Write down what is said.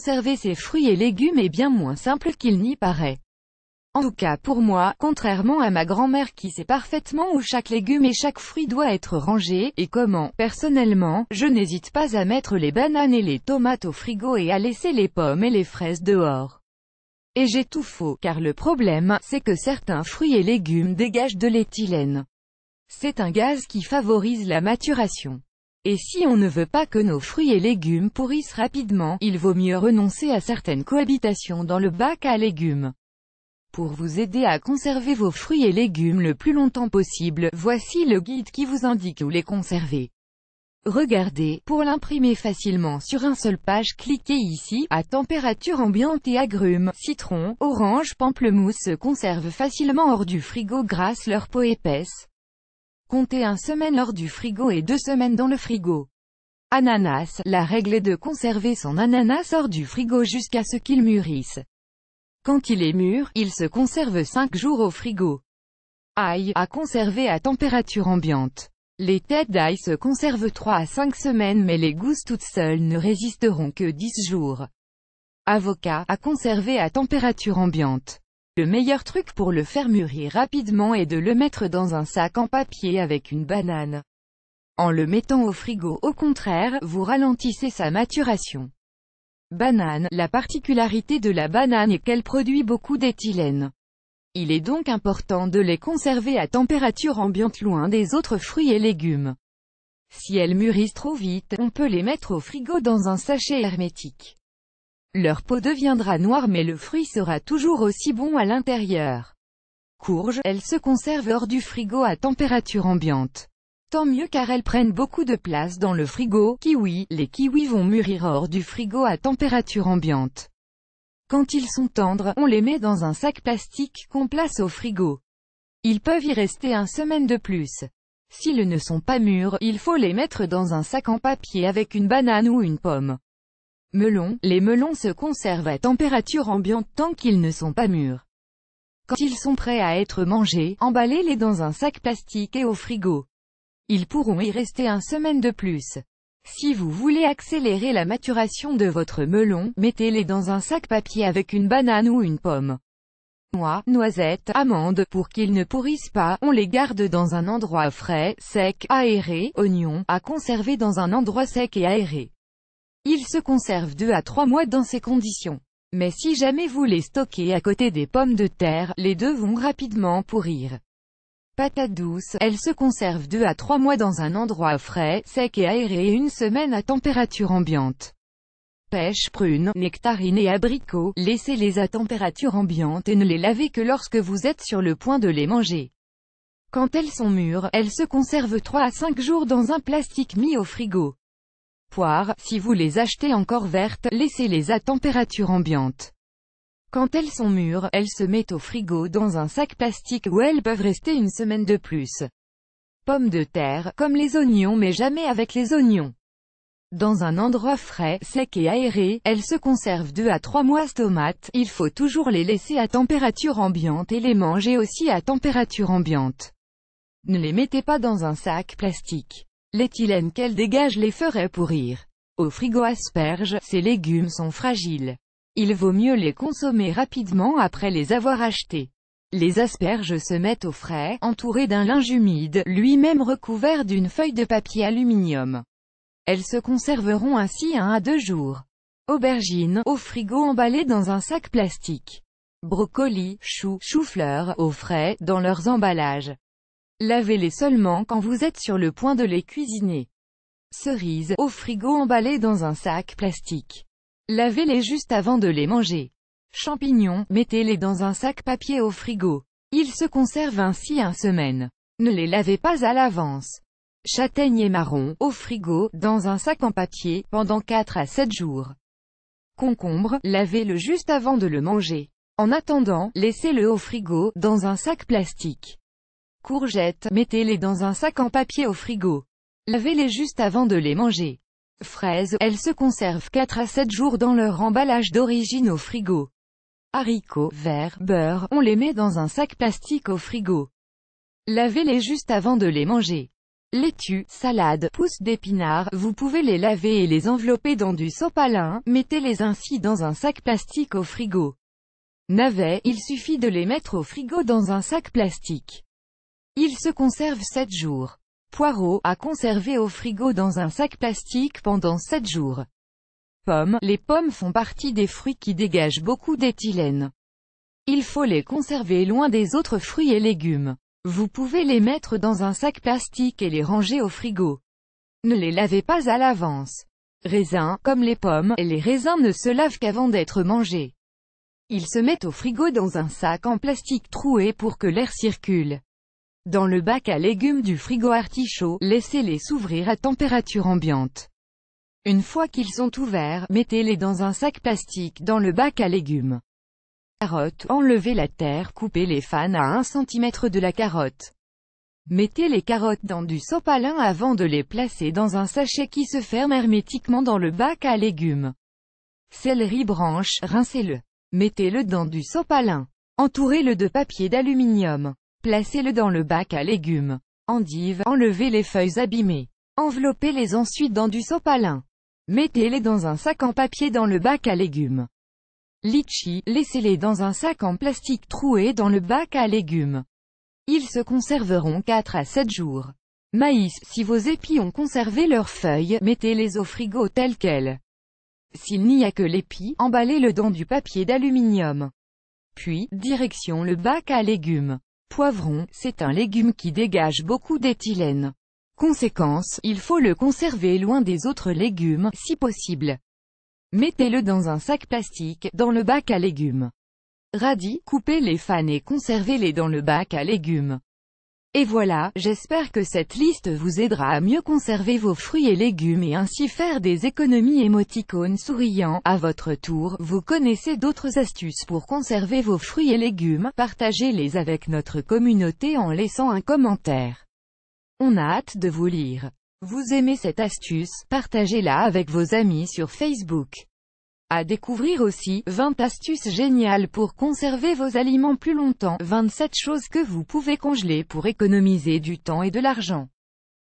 conserver ses fruits et légumes est bien moins simple qu'il n'y paraît. En tout cas pour moi, contrairement à ma grand-mère qui sait parfaitement où chaque légume et chaque fruit doit être rangé, et comment, personnellement, je n'hésite pas à mettre les bananes et les tomates au frigo et à laisser les pommes et les fraises dehors. Et j'ai tout faux, car le problème, c'est que certains fruits et légumes dégagent de l'éthylène. C'est un gaz qui favorise la maturation. Et si on ne veut pas que nos fruits et légumes pourrissent rapidement, il vaut mieux renoncer à certaines cohabitations dans le bac à légumes. Pour vous aider à conserver vos fruits et légumes le plus longtemps possible, voici le guide qui vous indique où les conserver. Regardez, pour l'imprimer facilement sur un seul page, cliquez ici, à température ambiante et agrumes, citron, orange, pamplemousse se conservent facilement hors du frigo grâce leur peau épaisse, Comptez un semaine hors du frigo et deux semaines dans le frigo. Ananas, la règle est de conserver son ananas hors du frigo jusqu'à ce qu'il mûrisse. Quand il est mûr, il se conserve 5 jours au frigo. Ail, à conserver à température ambiante. Les têtes d'ail se conservent 3 à 5 semaines mais les gousses toutes seules ne résisteront que 10 jours. Avocat, à conserver à température ambiante. Le meilleur truc pour le faire mûrir rapidement est de le mettre dans un sac en papier avec une banane. En le mettant au frigo au contraire, vous ralentissez sa maturation. Banane, la particularité de la banane est qu'elle produit beaucoup d'éthylène. Il est donc important de les conserver à température ambiante loin des autres fruits et légumes. Si elles mûrissent trop vite, on peut les mettre au frigo dans un sachet hermétique. Leur peau deviendra noire mais le fruit sera toujours aussi bon à l'intérieur. Courge, elles se conservent hors du frigo à température ambiante. Tant mieux car elles prennent beaucoup de place dans le frigo. Kiwi, les kiwis vont mûrir hors du frigo à température ambiante. Quand ils sont tendres, on les met dans un sac plastique qu'on place au frigo. Ils peuvent y rester un semaine de plus. S'ils ne sont pas mûrs, il faut les mettre dans un sac en papier avec une banane ou une pomme. Melon, les melons se conservent à température ambiante tant qu'ils ne sont pas mûrs. Quand ils sont prêts à être mangés, emballez-les dans un sac plastique et au frigo. Ils pourront y rester un semaine de plus. Si vous voulez accélérer la maturation de votre melon, mettez-les dans un sac papier avec une banane ou une pomme. Noix, noisettes, amandes, pour qu'ils ne pourrissent pas, on les garde dans un endroit frais, sec, aéré, oignons, à conserver dans un endroit sec et aéré. Ils se conservent 2 à 3 mois dans ces conditions. Mais si jamais vous les stockez à côté des pommes de terre, les deux vont rapidement pourrir. Patates douces, elles se conservent 2 à 3 mois dans un endroit frais, sec et aéré et une semaine à température ambiante. Pêche, prunes, nectarines et abricots, laissez-les à température ambiante et ne les lavez que lorsque vous êtes sur le point de les manger. Quand elles sont mûres, elles se conservent 3 à 5 jours dans un plastique mis au frigo. Poires, si vous les achetez encore vertes, laissez-les à température ambiante. Quand elles sont mûres, elles se mettent au frigo dans un sac plastique où elles peuvent rester une semaine de plus. Pommes de terre, comme les oignons mais jamais avec les oignons. Dans un endroit frais, sec et aéré, elles se conservent 2 à 3 mois tomates, il faut toujours les laisser à température ambiante et les manger aussi à température ambiante. Ne les mettez pas dans un sac plastique. L'éthylène qu'elle dégage les ferait pourrir. Au frigo asperges, ces légumes sont fragiles. Il vaut mieux les consommer rapidement après les avoir achetés. Les asperges se mettent au frais, entourées d'un linge humide, lui-même recouvert d'une feuille de papier aluminium. Elles se conserveront ainsi un à deux jours. Aubergines, au frigo emballées dans un sac plastique. Brocolis, choux, choux-fleurs, au frais, dans leurs emballages. Lavez-les seulement quand vous êtes sur le point de les cuisiner. Cerises, au frigo emballées dans un sac plastique. Lavez-les juste avant de les manger. Champignons, mettez-les dans un sac papier au frigo. Ils se conservent ainsi un semaine. Ne les lavez pas à l'avance. Châtaignes et marrons, au frigo, dans un sac en papier, pendant 4 à 7 jours. Concombre, lavez-le juste avant de le manger. En attendant, laissez-le au frigo, dans un sac plastique. Courgettes, mettez-les dans un sac en papier au frigo. Lavez-les juste avant de les manger. Fraises, elles se conservent 4 à 7 jours dans leur emballage d'origine au frigo. Haricots, verts, beurre, on les met dans un sac plastique au frigo. Lavez-les juste avant de les manger. Laitue, salade, pousses d'épinards, vous pouvez les laver et les envelopper dans du sopalin, mettez-les ainsi dans un sac plastique au frigo. Navets, il suffit de les mettre au frigo dans un sac plastique. Il se conserve 7 jours. Poireaux, à conserver au frigo dans un sac plastique pendant 7 jours. Pommes, les pommes font partie des fruits qui dégagent beaucoup d'éthylène. Il faut les conserver loin des autres fruits et légumes. Vous pouvez les mettre dans un sac plastique et les ranger au frigo. Ne les lavez pas à l'avance. Raisins, comme les pommes, les raisins ne se lavent qu'avant d'être mangés. Ils se mettent au frigo dans un sac en plastique troué pour que l'air circule. Dans le bac à légumes du frigo artichaut, laissez-les s'ouvrir à température ambiante. Une fois qu'ils sont ouverts, mettez-les dans un sac plastique dans le bac à légumes. Carottes, enlevez la terre, coupez les fans à 1 cm de la carotte. Mettez les carottes dans du sopalin avant de les placer dans un sachet qui se ferme hermétiquement dans le bac à légumes. Céleri branche, rincez-le. Mettez-le dans du sopalin. Entourez-le de papier d'aluminium. Placez-le dans le bac à légumes. Endive, enlevez les feuilles abîmées. Enveloppez-les ensuite dans du sopalin. Mettez-les dans un sac en papier dans le bac à légumes. Litchi, laissez-les dans un sac en plastique troué dans le bac à légumes. Ils se conserveront 4 à 7 jours. Maïs, si vos épis ont conservé leurs feuilles, mettez-les au frigo tel quel. S'il n'y a que l'épi, emballez-le dans du papier d'aluminium. Puis, direction le bac à légumes. Poivron, c'est un légume qui dégage beaucoup d'éthylène. Conséquence, il faut le conserver loin des autres légumes, si possible. Mettez-le dans un sac plastique, dans le bac à légumes. Radis, coupez les fans et conservez-les dans le bac à légumes. Et voilà, j'espère que cette liste vous aidera à mieux conserver vos fruits et légumes et ainsi faire des économies émoticônes souriant. À votre tour, vous connaissez d'autres astuces pour conserver vos fruits et légumes, partagez-les avec notre communauté en laissant un commentaire. On a hâte de vous lire. Vous aimez cette astuce, partagez-la avec vos amis sur Facebook. À découvrir aussi, 20 astuces géniales pour conserver vos aliments plus longtemps, 27 choses que vous pouvez congeler pour économiser du temps et de l'argent.